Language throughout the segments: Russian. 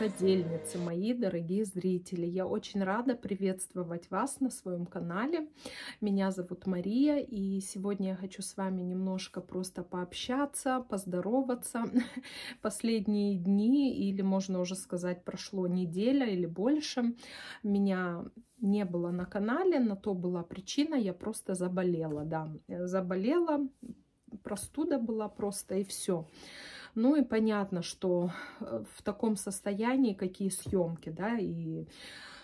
рукодельницы, мои дорогие зрители. Я очень рада приветствовать вас на своем канале. Меня зовут Мария, и сегодня я хочу с вами немножко просто пообщаться, поздороваться. Последние дни, или можно уже сказать, прошло неделя или больше, меня не было на канале, на то была причина, я просто заболела, да, заболела, простуда была просто и все. Ну и понятно, что э, в таком состоянии какие съемки, да, и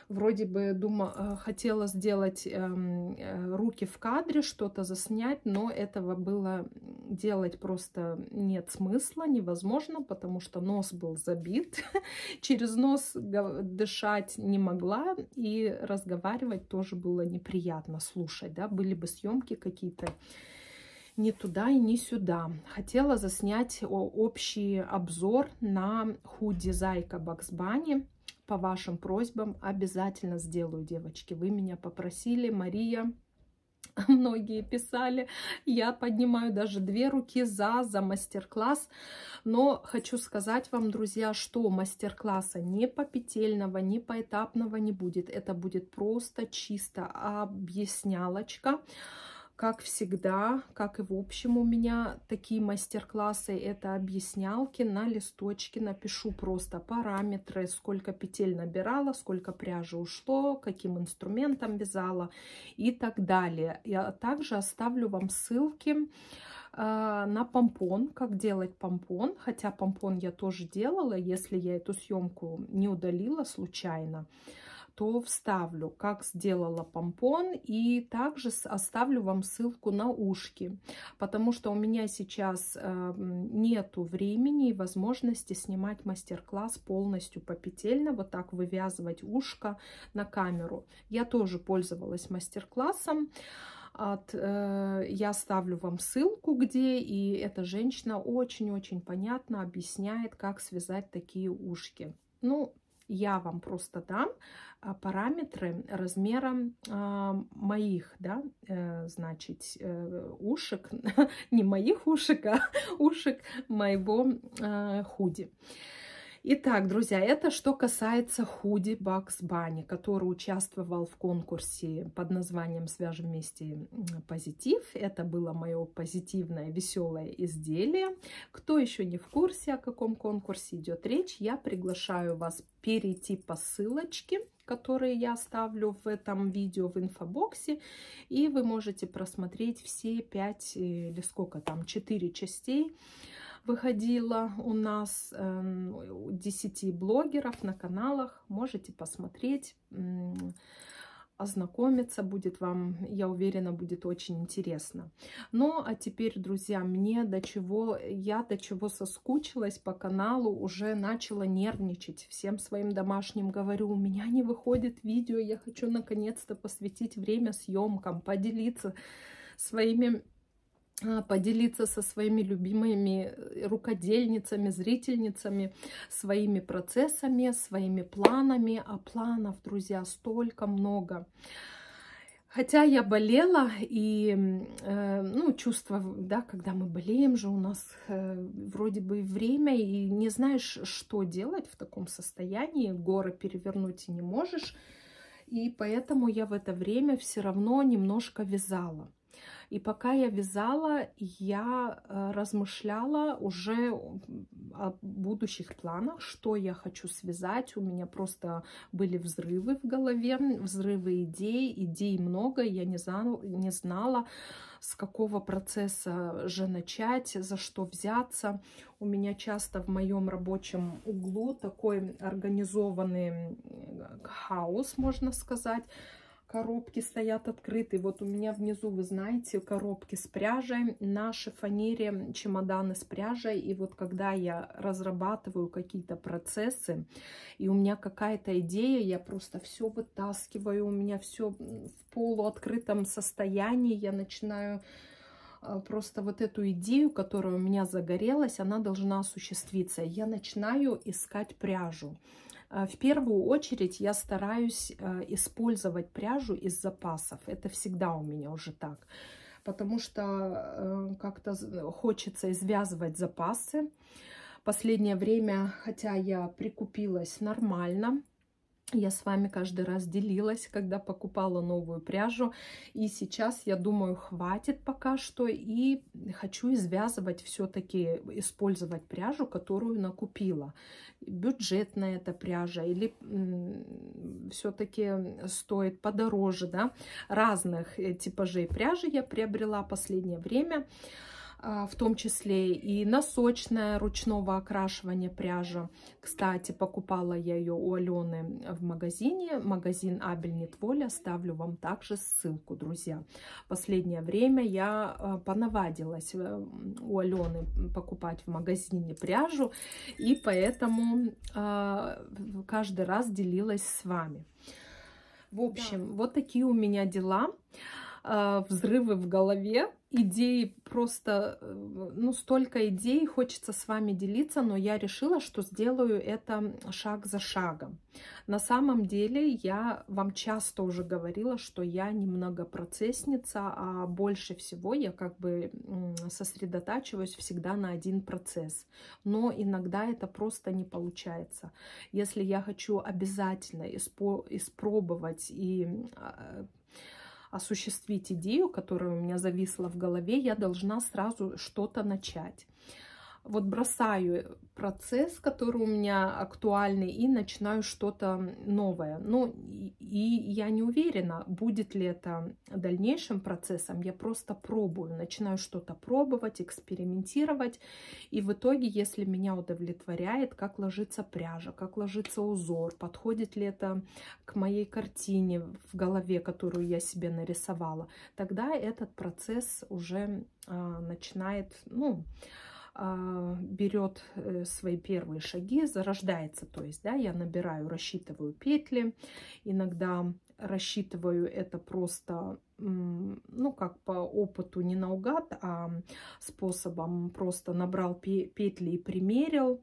вроде бы дума, э, хотела сделать эм, э, руки в кадре, что-то заснять, но этого было делать просто нет смысла, невозможно, потому что нос был забит, через нос дышать не могла и разговаривать тоже было неприятно слушать, да, были бы съемки какие-то ни туда и ни сюда. Хотела заснять общий обзор на худи Зайка Бакс Бани. По вашим просьбам обязательно сделаю, девочки. Вы меня попросили, Мария, многие писали. Я поднимаю даже две руки за, за мастер-класс. Но хочу сказать вам, друзья, что мастер-класса не по петельного, не поэтапного не будет. Это будет просто чисто объяснялочка. Как всегда, как и в общем у меня такие мастер-классы, это объяснялки на листочке. Напишу просто параметры, сколько петель набирала, сколько пряжи ушло, каким инструментом вязала и так далее. Я также оставлю вам ссылки э, на помпон, как делать помпон, хотя помпон я тоже делала, если я эту съемку не удалила случайно то вставлю, как сделала помпон. И также оставлю вам ссылку на ушки, потому что у меня сейчас эм, нету времени и возможности снимать мастер-класс полностью по петельно, вот так вывязывать ушко на камеру. Я тоже пользовалась мастер-классом от э, я оставлю вам ссылку где и эта женщина очень очень понятно объясняет как связать такие ушки ну я вам просто дам а, параметры размера моих, да, э, значит, э, ушек, не моих ушек, а ушек моего э, худи. Итак, друзья, это что касается худи Бакс Бани, который участвовал в конкурсе под названием «Свяжем вместе позитив». Это было мое позитивное, веселое изделие. Кто еще не в курсе, о каком конкурсе идет речь, я приглашаю вас перейти по ссылочке которые я оставлю в этом видео в инфобоксе. И вы можете просмотреть все пять э, или сколько там, четыре частей выходила у нас 10 эм, блогеров на каналах. Можете посмотреть, ознакомиться будет вам, я уверена, будет очень интересно. Ну, а теперь, друзья, мне до чего, я до чего соскучилась по каналу, уже начала нервничать. Всем своим домашним говорю, у меня не выходит видео, я хочу наконец-то посвятить время съемкам, поделиться своими а, поделиться со своими любимыми э, рукодельницами, зрительницами, своими процессами, своими планами. А планов, друзья, столько много. Хотя я болела, и э, ну, чувство, да, когда мы болеем же, у нас э, вроде бы время, и не знаешь, что делать в таком состоянии, горы перевернуть и не можешь. И поэтому я в это время все равно немножко вязала. И пока я вязала, я э, размышляла уже о будущих планах, что я хочу связать. У меня просто были взрывы в голове, взрывы идей. Идей много, я не знала, не знала с какого процесса же начать, за что взяться. У меня часто в моем рабочем углу такой организованный э, хаос, можно сказать. Коробки стоят открытые. Вот у меня внизу, вы знаете, коробки с пряжей. На шифонире чемоданы с пряжей. И вот когда я разрабатываю какие-то процессы, и у меня какая-то идея, я просто все вытаскиваю, у меня все в полуоткрытом состоянии. Я начинаю э, просто вот эту идею, которая у меня загорелась, она должна осуществиться. Я начинаю искать пряжу. А, в первую очередь я стараюсь а, использовать пряжу из запасов. Это всегда у меня уже так. Потому что э, как-то хочется извязывать запасы. Последнее время, хотя я прикупилась нормально, я с вами каждый раз делилась, когда покупала новую пряжу. И сейчас, я думаю, хватит пока что. И хочу извязывать все-таки, использовать пряжу, которую накупила. Бюджетная эта пряжа или все-таки стоит подороже, да. Разных э, типажей пряжи я приобрела последнее время. А, в том числе и носочная ручного окрашивания пряжи. Кстати, покупала я ее у Алены в магазине. Магазин Абель Нетволя. Ставлю вам также ссылку, друзья. Последнее время я а, понавадилась э, у Алены покупать в магазине пряжу. И поэтому а, каждый раз делилась с вами. В общем, да. вот такие у меня дела взрывы в голове идей просто, э, ну, столько идей, хочется с вами делиться, но я решила, что сделаю это шаг за шагом. На самом деле, я вам часто уже говорила, что я немного процессница, а больше всего я как бы сосредотачиваюсь всегда на один процесс. Но иногда это просто не получается. Если я хочу обязательно испробовать и а, осуществить идею, которая у меня зависла в голове, я должна сразу что-то начать вот бросаю процесс, который у меня актуальный, и начинаю что-то новое. Ну, и я не уверена, будет ли это дальнейшим процессом. Я просто пробую, начинаю что-то пробовать, экспериментировать. И в итоге, если меня удовлетворяет, как ложится пряжа, как ложится узор, подходит ли это к моей картине в голове, которую я себе нарисовала, тогда этот процесс уже э, начинает, ну, а, берет э, свои первые шаги, зарождается, то есть, да, я набираю, рассчитываю петли, иногда рассчитываю это просто, ну, как по опыту не наугад, а способом просто набрал петли и примерил.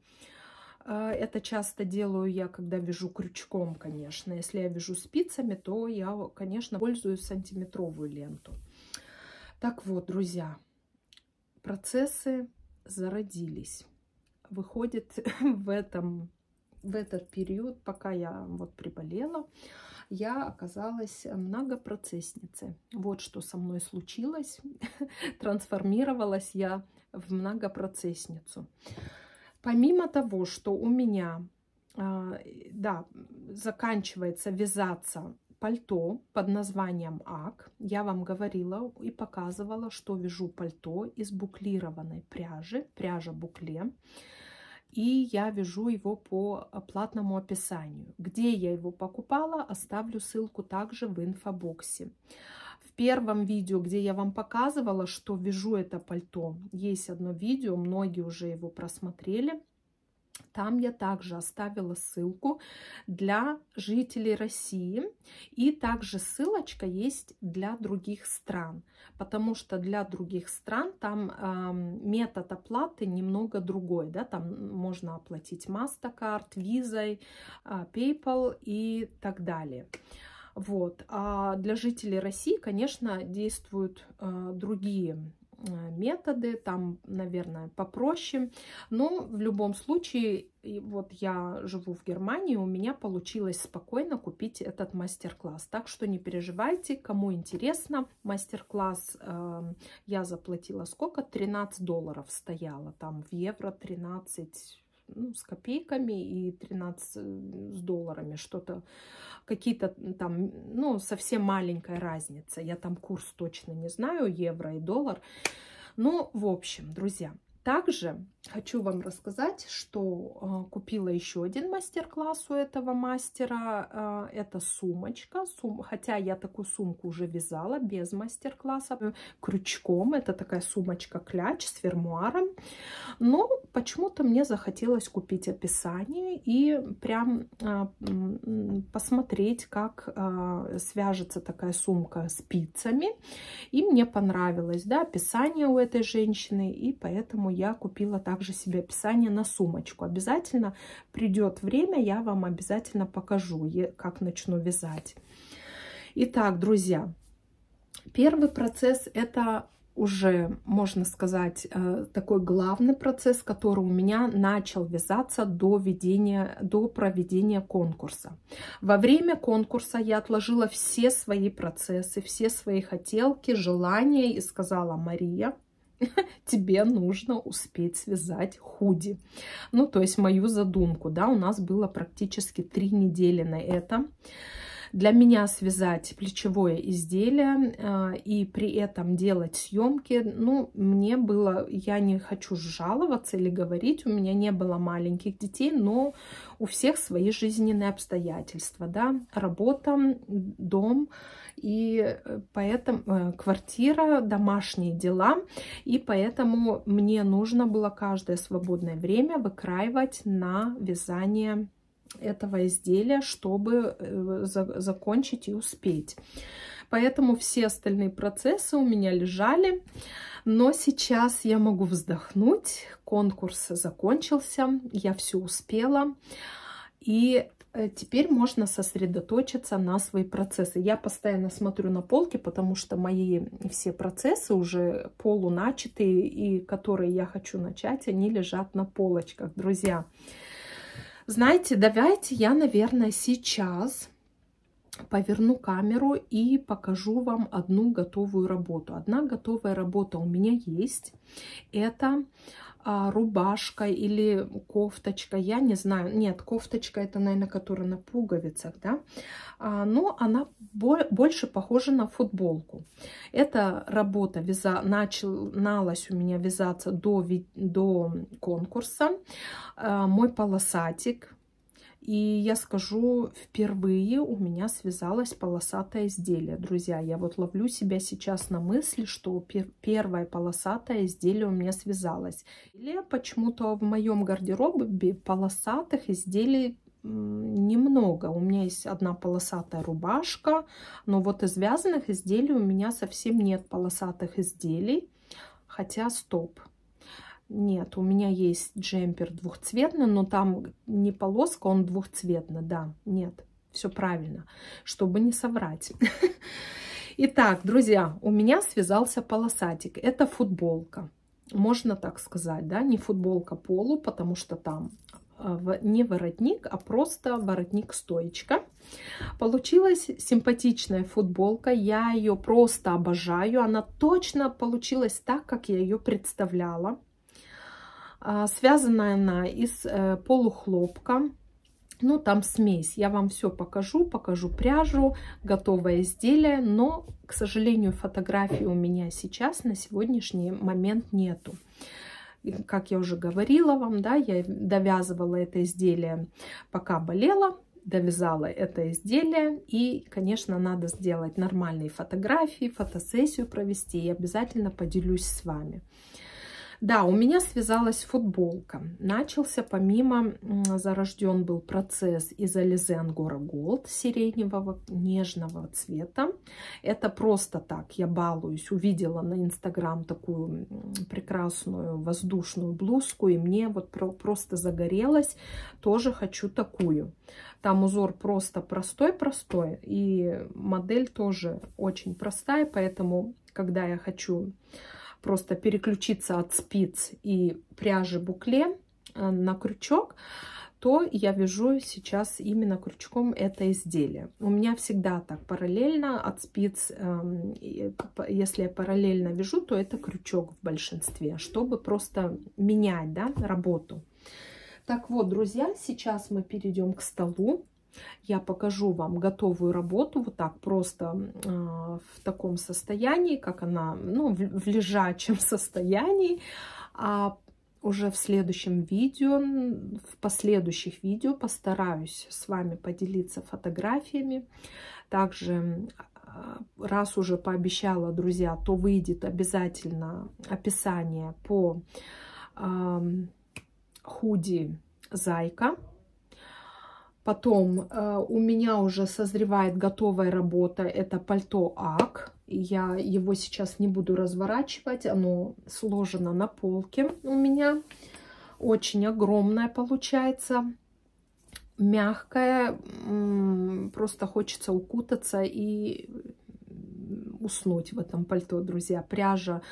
А, это часто делаю я, когда вяжу крючком, конечно. Если я вяжу спицами, то я, конечно, пользуюсь сантиметровую ленту. Так вот, друзья, процессы зародились. Выходит, в, этом, в этот период, пока я вот приболела, я оказалась многопроцессницей. Вот что со мной случилось. Трансформировалась я в многопроцессницу. Помимо того, что у меня а, да, заканчивается вязаться пальто под названием АК. Я вам говорила и показывала, что вяжу пальто из буклированной пряжи, пряжа букле. И я вяжу его по платному описанию. Где я его покупала, оставлю ссылку также в инфобоксе. В первом видео, где я вам показывала, что вяжу это пальто, есть одно видео, многие уже его просмотрели. Там я также оставила ссылку для жителей России. И также ссылочка есть для других стран, потому что для других стран там э, метод оплаты немного другой. Да? Там можно оплатить MasterCard, Visa, а, PayPal и так далее. Вот. А для жителей России, конечно, действуют э, другие а, методы, там, наверное, попроще. Но в любом случае, вот я живу в Германии, у меня получилось спокойно купить этот мастер-класс. Так что не переживайте, кому интересно, мастер-класс э, я заплатила сколько? 13 долларов стояла, там в евро 13 ну, с копейками и 13 э, с долларами, что-то, какие-то там, ну, совсем маленькая разница. Я там курс точно не знаю, евро и доллар. Ну, в общем, друзья, также хочу вам рассказать, что э, купила еще один мастер-класс у этого мастера. Э, это сумочка. Сум... Хотя я такую сумку уже вязала без мастер-класса. Э, крючком. Это такая сумочка-кляч с фермуаром. Но почему-то мне захотелось купить описание и прям посмотреть, как свяжется такая сумка спицами. И мне понравилось да, описание у этой женщины. И поэтому я купила также себе описание на сумочку. Обязательно придет время, я вам обязательно покажу, как начну вязать. Итак, друзья, первый процесс это уже, можно сказать, э, такой главный процесс, который у меня начал вязаться до, ведения, до проведения конкурса. Во время конкурса я отложила все свои процессы, все свои хотелки, желания и сказала, Мария, тебе нужно успеть связать худи. Ну, то есть мою задумку, да, у нас было практически три недели на это. Для меня связать плечевое изделие э, и при этом делать съемки, ну, мне было, я не хочу жаловаться или говорить, у меня не было маленьких детей, но у всех свои жизненные обстоятельства, да, работа, дом и э, поэтому э, квартира, домашние дела, и поэтому мне нужно было каждое свободное время выкраивать на вязание этого изделия, чтобы э, закончить и успеть. Поэтому все остальные процессы у меня лежали. Но сейчас я могу вздохнуть. Конкурс закончился, я все успела. И э, теперь можно сосредоточиться на свои процессы. Я постоянно смотрю на полки, потому что мои все процессы уже полуначатые и которые я хочу начать, они лежат на полочках, друзья. Друзья. Знаете, давайте я, наверное, сейчас поверну камеру и покажу вам одну готовую работу. Одна готовая работа у меня есть. Это а, рубашка или кофточка, я не знаю. Нет, кофточка это, наверное, которая на пуговицах, да. А, но она бо больше похожа на футболку. Эта работа вяза началась у меня вязаться до, до конкурса. А, мой полосатик и я скажу, впервые у меня связалось полосатое изделие. Друзья, я вот ловлю себя сейчас на мысли, что пер первое полосатое изделие у меня связалось. Или почему-то в моем гардеробе полосатых изделий немного. У меня есть одна полосатая рубашка, но вот из вязаных изделий у меня совсем нет полосатых изделий. Хотя, стоп, нет, у меня есть джемпер двухцветный, но там не полоска, он двухцветный, да, нет, все правильно, чтобы не соврать. Итак, друзья, у меня связался полосатик, это футболка, можно так сказать, да, не футболка полу, потому что там э, не воротник, а просто воротник-стоечка. Получилась симпатичная футболка. Я ее просто обожаю. Она точно получилась так, как я ее представляла. А, Связана она из э, полухлопка. Ну, там смесь. Я вам все покажу, покажу пряжу, готовое изделие. Но, к сожалению, фотографии у меня сейчас на сегодняшний момент нету как я уже говорила вам, да, я довязывала это изделие, пока болела, довязала это изделие. И, конечно, надо сделать нормальные фотографии, фотосессию провести и обязательно поделюсь с вами. Да, у меня связалась футболка. Начался, помимо, зарожден был процесс из Alizen Гора Голд сиреневого нежного цвета. Это просто так, я балуюсь. Увидела на Инстаграм такую прекрасную воздушную блузку, и мне вот просто загорелась. Тоже хочу такую. Там узор просто простой-простой, и модель тоже очень простая, поэтому, когда я хочу просто переключиться от спиц и пряжи букле э, на крючок, то я вяжу сейчас именно крючком это изделие. У меня всегда так параллельно от спиц, эм, если я параллельно вяжу, то это крючок в большинстве, чтобы просто менять да, работу. Так вот, друзья, сейчас мы перейдем к столу. Я покажу вам готовую работу вот так просто э, в таком состоянии, как она, ну, в, в лежачем состоянии. А уже в следующем видео, в последующих видео постараюсь с вами поделиться фотографиями. Также а, раз уже пообещала, друзья, то выйдет обязательно описание по э, худи «Зайка». Потом э, у меня уже созревает готовая работа. Это пальто АК. Я его сейчас не буду разворачивать. Оно сложено на полке у меня. Очень огромное получается. Мягкое. Просто хочется укутаться и уснуть в этом пальто, друзья. Пряжа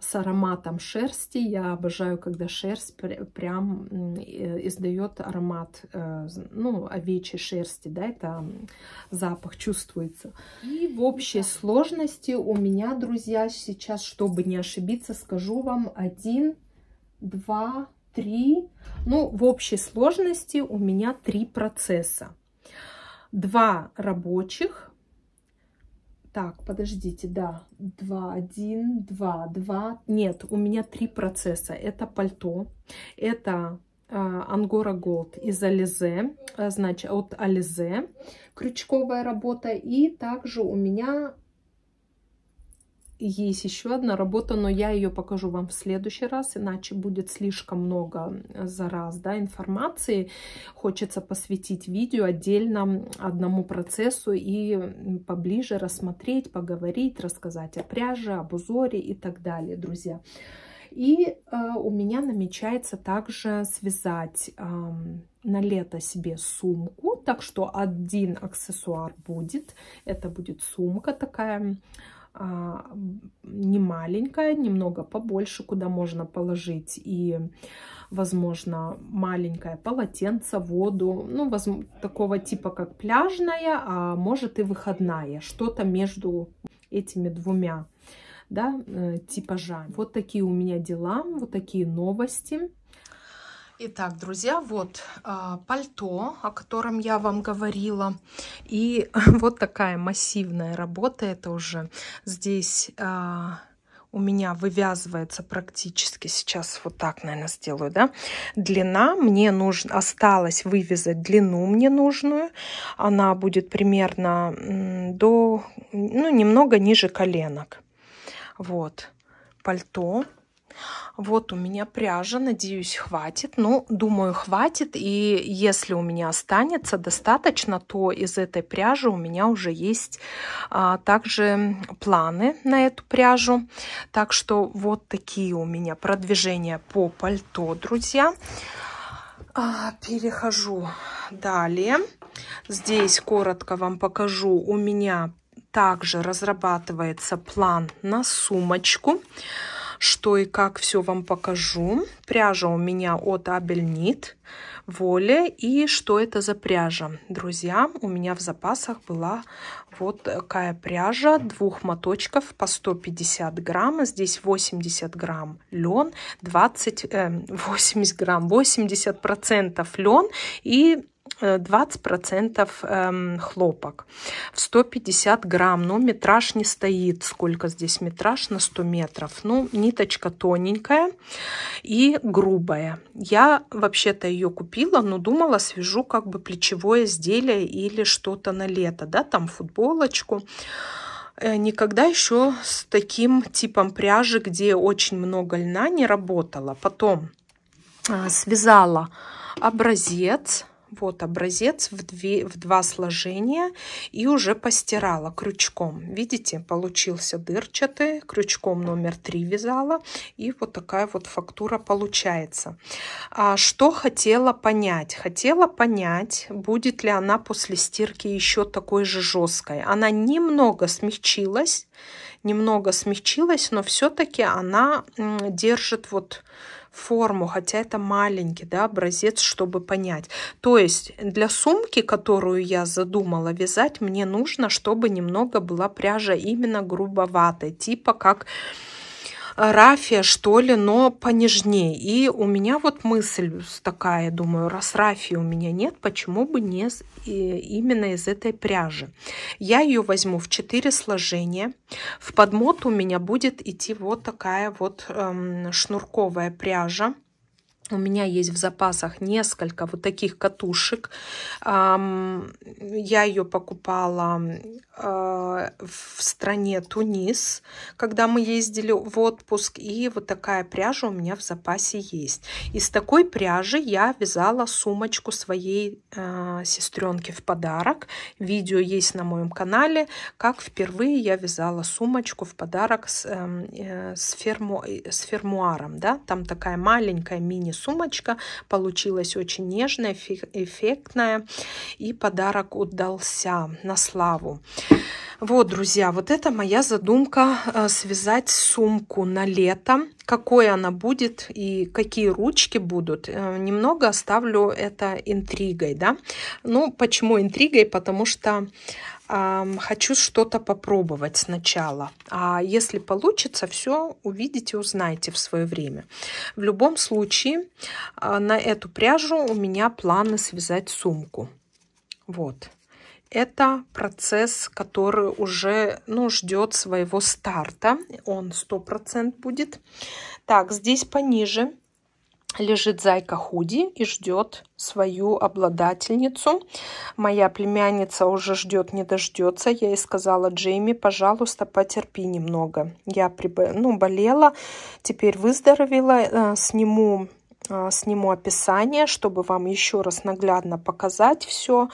с ароматом шерсти. Я обожаю, когда шерсть прям э, издает аромат, э, ну, овечьей шерсти, да, это запах чувствуется. И в общей сложности у меня, друзья, сейчас, чтобы не ошибиться, скажу вам один, два, три. Ну, в общей сложности у меня три процесса. Два рабочих, так, подождите, да, 2, 1, 2, 2. Нет, у меня три процесса. Это пальто, это Ангора Голд из Ализе, значит, от Ализе крючковая работа. И также у меня есть еще одна работа, но я ее покажу вам в следующий раз, иначе будет слишком много э, за раз да, информации. Хочется посвятить видео отдельно одному процессу и поближе рассмотреть, поговорить, рассказать о пряже, об узоре и так далее, друзья. И э, у меня намечается также связать э, на лето себе сумку, так что один аксессуар будет, это будет сумка такая, а, не маленькая, немного побольше, куда можно положить и, возможно, маленькое полотенце, воду, ну, возможно, такого типа, как пляжная, а может и выходная, что-то между этими двумя, да, э, типажами. Вот такие у меня дела, вот такие новости. Итак, друзья, вот а, пальто, о котором я вам говорила, и вот такая массивная работа, это уже здесь а, у меня вывязывается практически, сейчас вот так, наверное, сделаю, да, длина, мне нужно, осталось вывязать длину мне нужную, она будет примерно до, ну, немного ниже коленок, вот, пальто, пальто, вот у меня пряжа, надеюсь, хватит. Ну, думаю, хватит. И если у меня останется достаточно, то из этой пряжи у меня уже есть а, также планы на эту пряжу. Так что вот такие у меня продвижения по пальто, друзья. А, перехожу далее. Здесь коротко вам покажу. У меня также разрабатывается план на сумочку. Сумочку что и как все вам покажу. Пряжа у меня от Абельнит, Воле и что это за пряжа. Друзья, у меня в запасах была вот такая пряжа двух моточков по 150 грамм. Здесь 80 грамм лен, 20, э, 80 грамм, 80 процентов лен и 20% э, эм, хлопок в 150 грамм. Но ну, метраж не стоит. Сколько здесь метраж на 100 метров? Ну, ниточка тоненькая и грубая. Я вообще-то ее купила, но думала, свяжу как бы плечевое изделие или что-то на лето, да, там футболочку э, никогда еще с таким типом пряжи, где очень много льна, не работала. Потом э, связала образец вот образец в, две, в два сложения и уже постирала крючком. Видите, получился дырчатый, крючком номер три вязала. И вот такая вот фактура получается. А что хотела понять? Хотела понять, будет ли она после стирки еще такой же жесткой. Она немного смягчилась, немного смягчилась, но все-таки она держит вот форму, хотя это маленький да, образец, чтобы понять. То есть для сумки, которую я задумала вязать, мне нужно, чтобы немного была пряжа именно грубоватой, типа как рафия, что ли, но понежнее. И у меня вот мысль такая, думаю, раз рафии у меня нет, почему бы не именно из этой пряжи. Я ее возьму в 4 сложения. В подмот у меня будет идти вот такая вот эм, шнурковая пряжа. У меня есть в запасах несколько вот таких катушек. Я ее покупала э, в стране Тунис, когда мы ездили в отпуск. И вот такая пряжа у меня в запасе есть. Из такой пряжи я вязала сумочку своей э, сестренке в подарок. Видео есть на моем канале, как впервые я вязала сумочку в подарок с, эм, э, с, ферму, с фермуаром. Да? Там такая маленькая мини сумочка получилась очень нежная, эффектная, и подарок удался на славу. Вот, друзья, вот это моя задумка э, связать сумку на лето. Какой она будет и какие ручки будут, э, немного оставлю это интригой, да. Ну, почему интригой? Потому что хочу что-то попробовать сначала. А если получится, все увидите, узнаете в свое время. В любом случае, а, на эту пряжу у меня планы связать сумку. Вот. Это процесс, который уже ну, ждет своего старта. Он 100% будет. Так, здесь пониже лежит зайка Худи и ждет свою обладательницу. Моя племянница уже ждет, не дождется. Я ей сказала, Джейми, пожалуйста, потерпи немного. Я приб... ну, болела, теперь выздоровела, э, сниму э, сниму описание, чтобы вам еще раз наглядно показать все.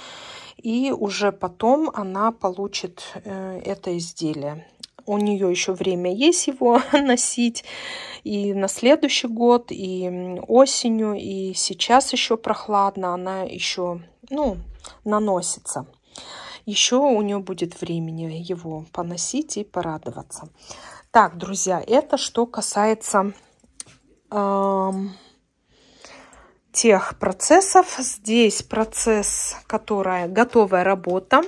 И уже потом она получит э, это изделие у нее еще время есть его носить и на следующий год, и осенью, и сейчас еще прохладно, она еще, ну, наносится. Еще у нее будет времени его поносить и порадоваться. Так, друзья, это что касается э, тех процессов. Здесь процесс, которая готовая работа.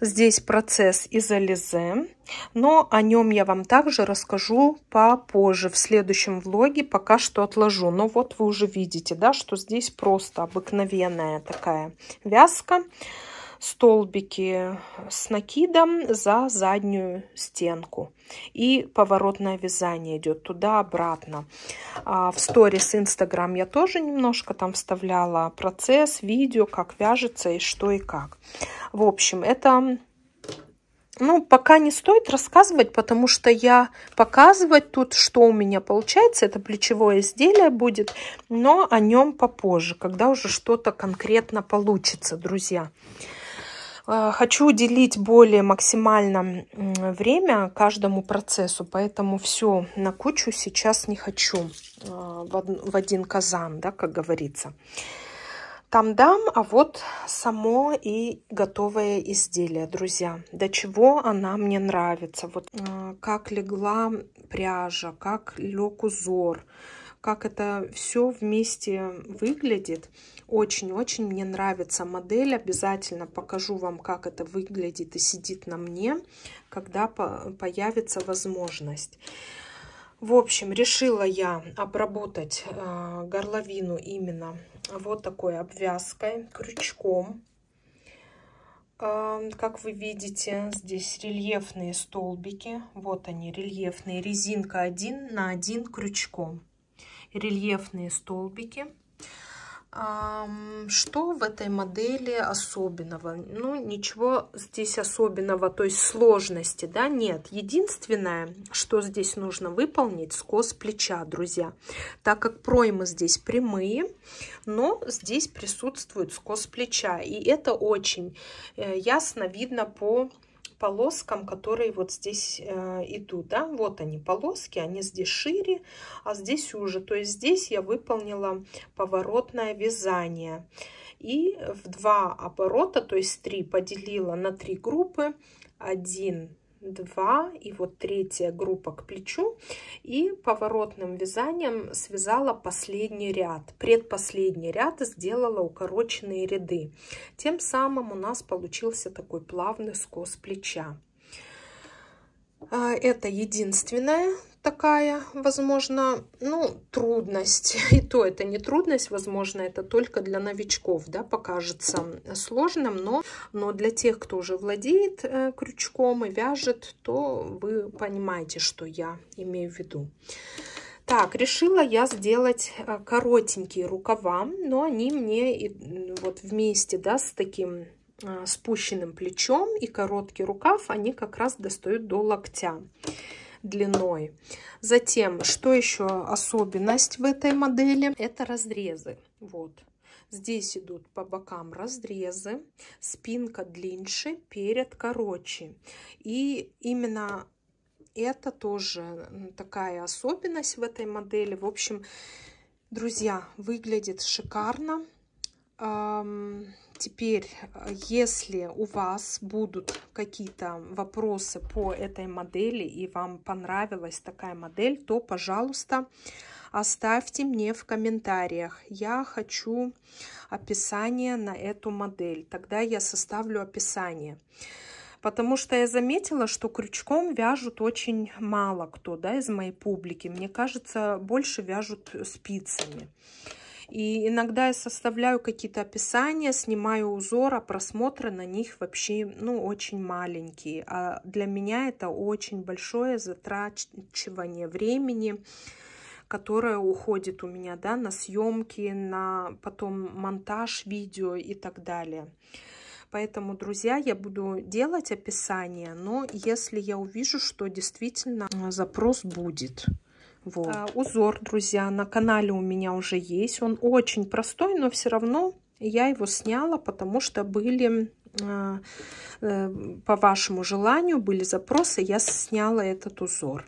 Здесь процесс изолизе но о нем я вам также расскажу попозже в следующем влоге, пока что отложу. Но вот вы уже видите, да, что здесь просто обыкновенная такая вязка столбики с накидом за заднюю стенку. И поворотное вязание идет туда-обратно. А в сторис Инстаграм я тоже немножко там вставляла процесс, видео, как вяжется и что и как. В общем, это ну, пока не стоит рассказывать, потому что я показывать тут, что у меня получается. Это плечевое изделие будет, но о нем попозже, когда уже что-то конкретно получится, друзья. Э, хочу уделить более максимально время каждому процессу, поэтому все на кучу сейчас не хочу э, в один казан, да, как говорится там дам, а вот само и готовое изделие, друзья. До чего она мне нравится. Вот э, как легла пряжа, как лег узор, как это все вместе выглядит. Очень-очень мне нравится модель. Обязательно покажу вам, как это выглядит и сидит на мне, когда по появится возможность. В общем, решила я обработать э, горловину именно вот такой обвязкой, крючком. Э, как вы видите, здесь рельефные столбики. Вот они, рельефные. Резинка один на один крючком. Рельефные столбики. Что в этой модели особенного? Ну, ничего здесь особенного, то есть сложности, да, нет. Единственное, что здесь нужно выполнить, скос плеча, друзья. Так как проймы здесь прямые, но здесь присутствует скос плеча. И это очень э, ясно видно по полоскам, которые вот здесь э, идут. Да? Вот они, полоски, они здесь шире, а здесь уже. То есть здесь я выполнила поворотное вязание. И в два оборота, то есть три, поделила на три группы. Один, два и вот третья группа к плечу и поворотным вязанием связала последний ряд предпоследний ряд сделала укороченные ряды тем самым у нас получился такой плавный скос плеча а, это единственное такая, возможно, ну, трудность. И то это не трудность, возможно, это только для новичков, да, покажется сложным, но, но для тех, кто уже владеет э, крючком и вяжет, то вы понимаете, что я имею в виду. Так, решила я сделать э, коротенькие рукава, но они мне и, вот вместе, да, с таким э, спущенным плечом и короткий рукав, они как раз достают до локтя длиной. Затем, что еще особенность в этой модели, это разрезы. Вот. Здесь идут по бокам разрезы, спинка длиннее, перед короче. И именно это тоже такая особенность в этой модели. В общем, друзья, выглядит шикарно. Теперь, э, если у вас будут какие-то вопросы по этой модели и вам понравилась такая модель, то, пожалуйста, оставьте мне в комментариях. Я хочу описание на эту модель. Тогда я составлю описание. Потому что я заметила, что крючком вяжут очень мало кто да, из моей публики. Мне кажется, больше вяжут спицами. И иногда я составляю какие-то описания, снимаю узор, а просмотры на них вообще, ну, очень маленькие. А для меня это очень большое затрачивание времени, которое уходит у меня, да, на съемки, на потом монтаж видео и так далее. Поэтому, друзья, я буду делать описание, но если я увижу, что действительно э, запрос будет. Вот. А, узор, друзья, на канале у меня уже есть. Он очень простой, но все равно я его сняла, потому что были а, э, по вашему желанию, были запросы, я сняла этот узор.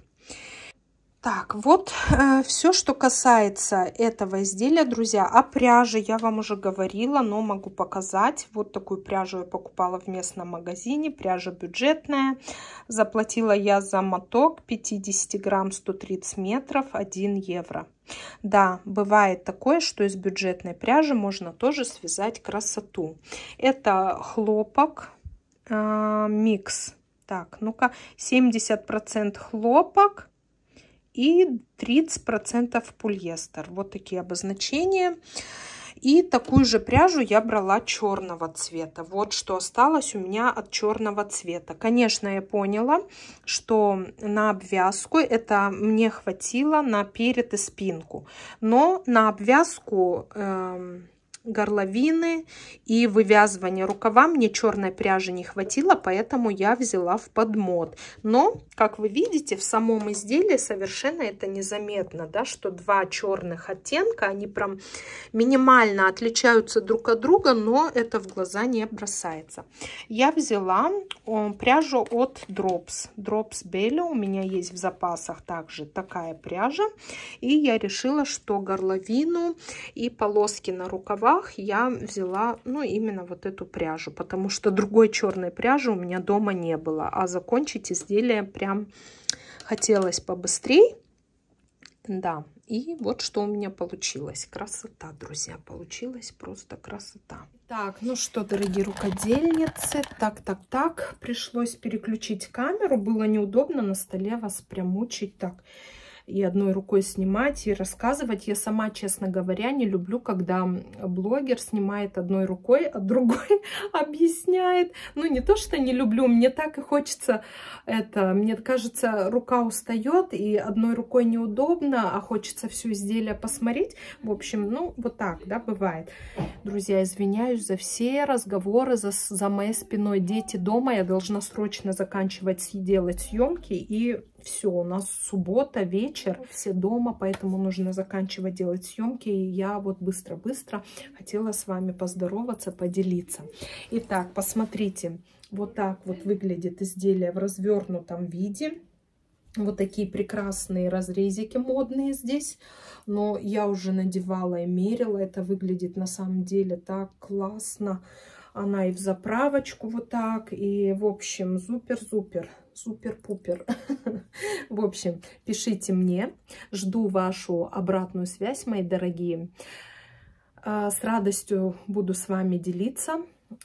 Так, вот э, все, что касается этого изделия, друзья. О пряже я вам уже говорила, но могу показать. Вот такую пряжу я покупала в местном магазине. Пряжа бюджетная. Заплатила я за моток 50 грамм 130 метров 1 евро. Да, бывает такое, что из бюджетной пряжи можно тоже связать красоту. Это хлопок э, микс. Так, ну-ка, 70% хлопок и 30% полиэстер. Вот такие обозначения. И такую же пряжу я брала черного цвета. Вот что осталось у меня от черного цвета. Конечно, я поняла, что на обвязку это мне хватило на перед и спинку. Но на обвязку... Эм горловины и вывязывания рукава мне черной пряжи не хватило, поэтому я взяла в подмод. Но, как вы видите, в самом изделии совершенно это незаметно, да, что два черных оттенка, они прям минимально отличаются друг от друга, но это в глаза не бросается. Я взяла пряжу от Drops, Drops Belly, у меня есть в запасах также такая пряжа, и я решила, что горловину и полоски на рукава руках я взяла, ну, именно вот эту пряжу, потому что другой черной пряжи у меня дома не было, а закончить изделие прям хотелось побыстрее. Да, и вот что у меня получилось. Красота, друзья, получилась просто красота. Так, ну что, дорогие рукодельницы, так, так, так, пришлось переключить камеру, было неудобно на столе вас прям мучить так и одной рукой снимать и рассказывать. Я сама, честно говоря, не люблю, когда блогер снимает одной рукой, а другой объясняет. Ну, не то, что не люблю, мне так и хочется это. Мне кажется, рука устает, и одной рукой неудобно, а хочется все изделие посмотреть. В общем, ну, вот так, да, бывает. Друзья, извиняюсь за все разговоры, за, за моей спиной дети дома. Я должна срочно заканчивать делать съемки и все, у нас суббота, вечер, ну, все дома, поэтому нужно заканчивать делать съемки. И я вот быстро-быстро хотела с вами поздороваться, поделиться. Итак, посмотрите, вот так вот выглядит изделие в развернутом виде. Вот такие прекрасные разрезики модные здесь. Но я уже надевала и мерила. Это выглядит на самом деле так классно. Она и в заправочку вот так. И в общем, супер-супер супер-пупер. В общем, пишите мне. Жду вашу обратную связь, мои дорогие. А, с радостью буду с вами делиться,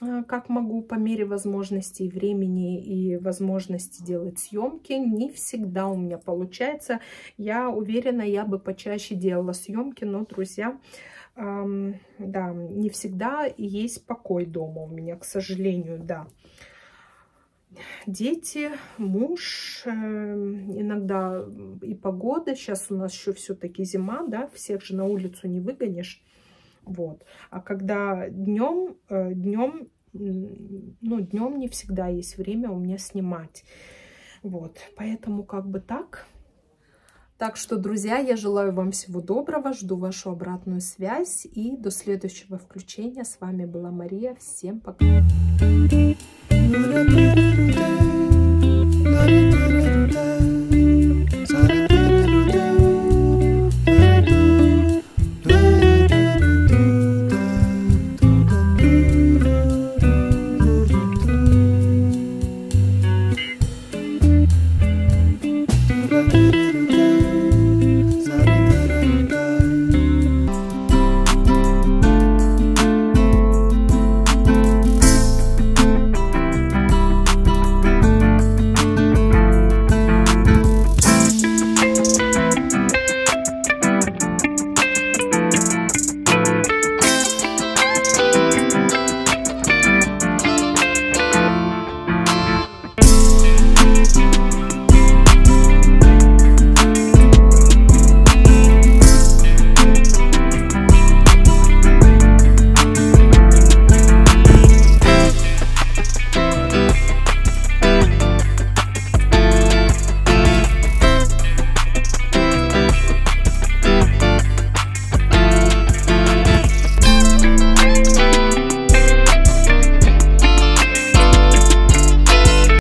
а, как могу, по мере возможностей, времени и возможности делать съемки. Не всегда у меня получается. Я уверена, я бы почаще делала съемки, но, друзья, эм, да, не всегда есть покой дома у меня, к сожалению, да дети, муж, эм, иногда и погода. Сейчас у нас еще все-таки зима, да, всех же на улицу не выгонишь. Вот. А когда днем, э, днем, ну, днем не всегда есть время у меня снимать. Вот. Поэтому как бы так. Так что, друзья, я желаю вам всего доброго, жду вашу обратную связь и до следующего включения. С вами была Мария. Всем пока!